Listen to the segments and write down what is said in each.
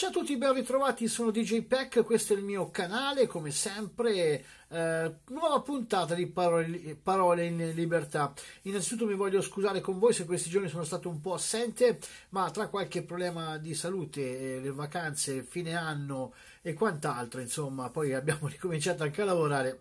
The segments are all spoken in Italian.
Ciao a tutti, ben ritrovati, sono DJ Peck, questo è il mio canale, come sempre, eh, nuova puntata di parole, parole, in libertà. Innanzitutto mi voglio scusare con voi se questi giorni sono stato un po' assente, ma tra qualche problema di salute, eh, le vacanze, fine anno e quant'altro, insomma, poi abbiamo ricominciato anche a lavorare,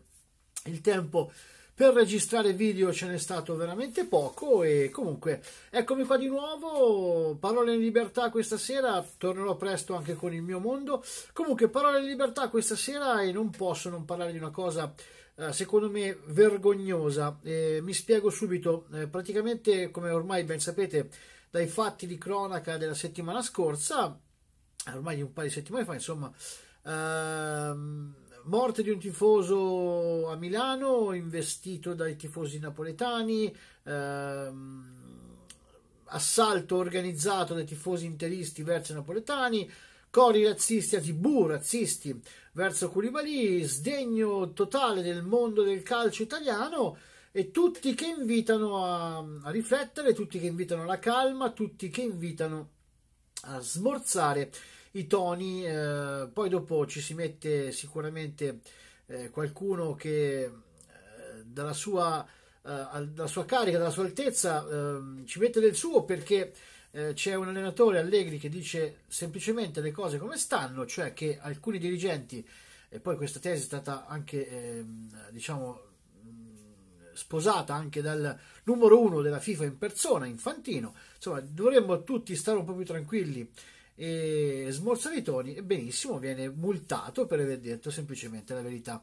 il tempo per registrare video ce n'è stato veramente poco e comunque eccomi qua di nuovo, parole in libertà questa sera, tornerò presto anche con il mio mondo, comunque parole in libertà questa sera e non posso non parlare di una cosa eh, secondo me vergognosa, eh, mi spiego subito, eh, praticamente come ormai ben sapete dai fatti di cronaca della settimana scorsa, ormai un paio di settimane fa insomma, ehm, Morte di un tifoso a Milano, investito dai tifosi napoletani, ehm, assalto organizzato dai tifosi interisti verso i napoletani, cori razzisti a tibù, razzisti verso Curibali, sdegno totale del mondo del calcio italiano e tutti che invitano a, a riflettere, tutti che invitano alla calma, tutti che invitano a smorzare i toni, eh, poi dopo ci si mette sicuramente eh, qualcuno che eh, dalla, sua, eh, dalla, sua, carica, dalla sua altezza ehm, ci mette del suo perché eh, c'è un allenatore Allegri che dice semplicemente le cose come stanno, cioè che alcuni dirigenti, e poi questa tesi è stata anche ehm, diciamo mm, sposata anche dal numero uno della FIFA in persona, Infantino. Insomma, dovremmo tutti stare un po' più tranquilli e smorza dei toni e benissimo viene multato per aver detto semplicemente la verità.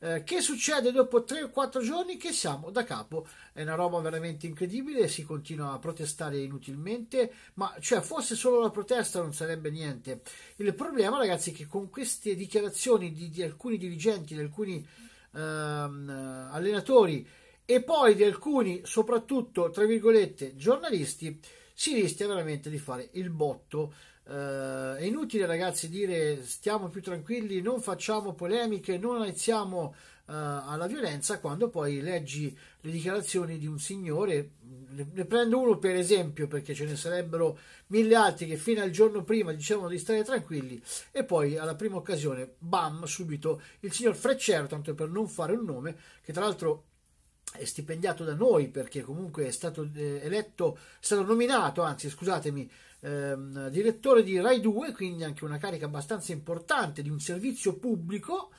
Eh, che succede dopo 3 o 4 giorni che siamo da capo? È una roba veramente incredibile, si continua a protestare inutilmente, ma cioè fosse solo la protesta non sarebbe niente. Il problema, ragazzi, è che con queste dichiarazioni di, di alcuni dirigenti, di alcuni ehm, allenatori e poi di alcuni, soprattutto tra virgolette, giornalisti, si rischia veramente di fare il botto. Uh, è inutile ragazzi dire stiamo più tranquilli, non facciamo polemiche, non iniziamo uh, eh, alla violenza quando poi leggi le dichiarazioni di un signore. Ne, ne, prendo uno per esempio perché ce ne sarebbero mille altri che fino al giorno prima dicevano di stare tranquilli e poi alla prima occasione, bam, subito il signor Freccero, tanto per non fare un nome, che tra l'altro è stipendiato da noi perché comunque è stato eh, eletto, è stato nominato, anzi scusatemi, ehm, direttore di Rai 2, quindi anche una carica abbastanza importante di un servizio pubblico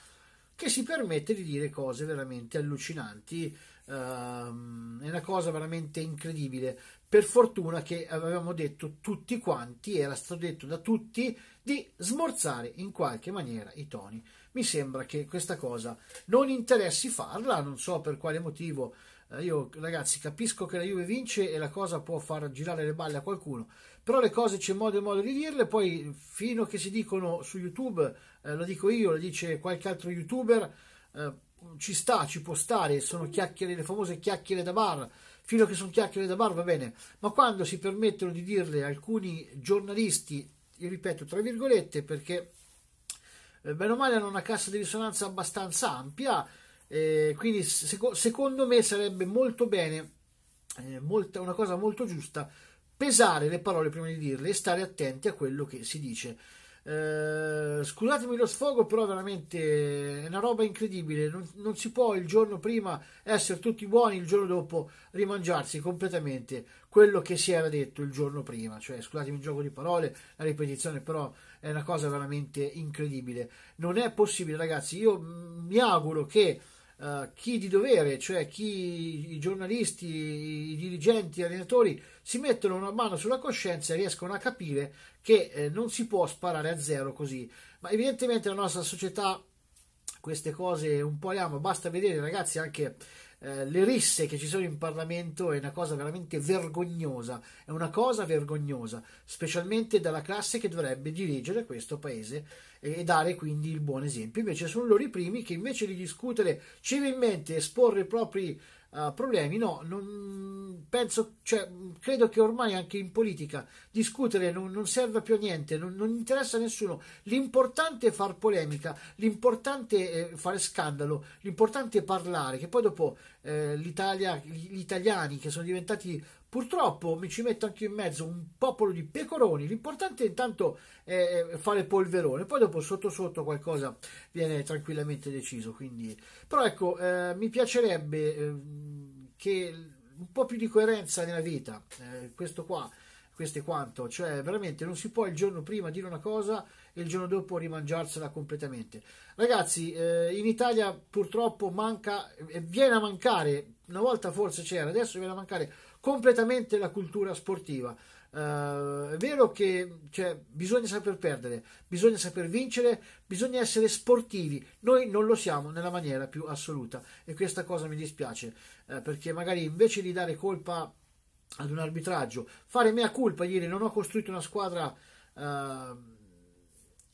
che si permette di dire cose veramente allucinanti, ehm, è una cosa veramente incredibile. Per fortuna che avevamo detto tutti quanti, era stato detto da tutti di smorzare in qualche maniera i toni. Mi sembra che questa cosa non interessi farla, non so per quale motivo. Eh, io ragazzi capisco che la Juve vince e la cosa può far girare le balle a qualcuno, però le cose c'è modo e modo di dirle, poi fino che si dicono su YouTube, eh, lo dico io, lo dice qualche altro youtuber, eh, ci sta, ci può stare, sono chiacchiere, le famose chiacchiere da bar, fino che sono chiacchiere da bar va bene, ma quando si permettono di dirle alcuni giornalisti io ripeto tra virgolette perché eh, bene o male hanno una cassa di risonanza abbastanza ampia, eh, quindi seco- secondo me sarebbe molto bene, eh, molta, una cosa molto giusta, pesare le parole prima di dirle e stare attenti a quello che si dice eh, scusatemi lo sfogo, però veramente è una roba incredibile. Non, non, si può il giorno prima essere tutti buoni, il giorno dopo rimangiarsi completamente quello che si era detto il giorno prima. Cioè, scusatemi il gioco di parole, la ripetizione, però è una cosa veramente incredibile. Non è possibile, ragazzi. Io mi auguro che eh, chi di dovere, cioè chi i giornalisti, i dirigenti, gli allenatori si mettono una mano sulla coscienza e riescono a capire che eh, non si può sparare a zero così. Ma evidentemente la nostra società queste cose un po' le ama, basta vedere ragazzi anche eh, le risse che ci sono in Parlamento è una cosa veramente vergognosa, è una cosa vergognosa, specialmente dalla classe che dovrebbe dirigere questo paese e, e dare quindi il buon esempio. Invece sono loro i primi che invece di discutere civilmente, esporre i propri uh, problemi. No, non, penso, cioè, credo che ormai anche in politica discutere non, non serve più a niente, non, non, interessa a nessuno. L'importante è far polemica, l'importante è fare scandalo, l'importante è parlare, che poi dopo eh, l'Italia, gli, gli italiani che sono diventati Purtroppo mi ci metto anche in mezzo un popolo di pecoroni. L'importante intanto è fare polverone, poi dopo sotto sotto qualcosa viene tranquillamente deciso. Quindi... Però ecco, eh, mi piacerebbe eh, che un po' più di coerenza nella vita, eh, questo qua, questo è quanto, cioè veramente non si può il giorno prima dire una cosa e il giorno dopo rimangiarsela completamente. Ragazzi, eh, in Italia purtroppo manca, eh, viene a mancare, una volta forse c'era, adesso viene a mancare completamente la cultura sportiva. Uh, è vero che cioè, bisogna saper perdere, bisogna saper vincere, bisogna essere sportivi. Noi non lo siamo nella maniera più assoluta e questa cosa mi dispiace uh, perché magari invece di dare colpa ad un arbitraggio, fare mea colpa ieri non ho costruito una squadra. Uh,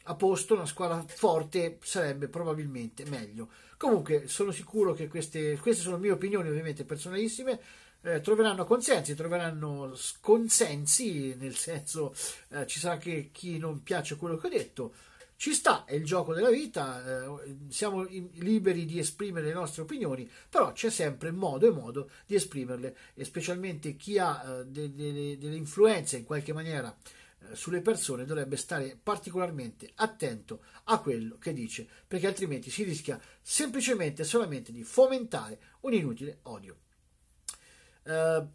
a posto, una squadra forte sarebbe probabilmente meglio. Comunque sono sicuro che queste, queste sono mie opinioni ovviamente personalissime, eh, troveranno consensi, troveranno consensi, nel senso eh, ci sarà anche chi non piace quello che ho detto, ci sta, è il gioco della vita, eh, siamo in, liberi di esprimere le nostre opinioni, però c'è sempre modo e modo di esprimerle, e specialmente chi ha eh, delle de, de, de influenze in qualche maniera sulle persone dovrebbe stare particolarmente attento a quello che dice, perché altrimenti si rischia semplicemente e solamente di fomentare un inutile odio. Eh,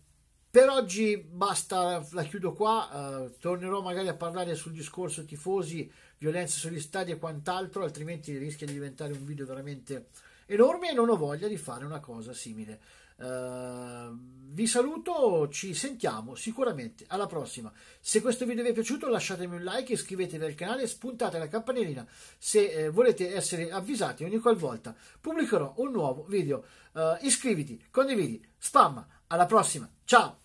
per oggi basta, la chiudo qua, eh, tornerò magari a parlare sul discorso tifosi, violenze sugli stadi e quant'altro, altrimenti rischia di diventare un video veramente enorme e non ho voglia di fare una cosa simile. Ehm, vi saluto, ci sentiamo sicuramente alla prossima. Se questo video vi è piaciuto lasciatemi un like, iscrivetevi al canale, e spuntate la campanellina se eh, volete essere avvisati ogni qualvolta pubblicherò un nuovo video. Uh, iscriviti, condividi, spamma, alla prossima, ciao!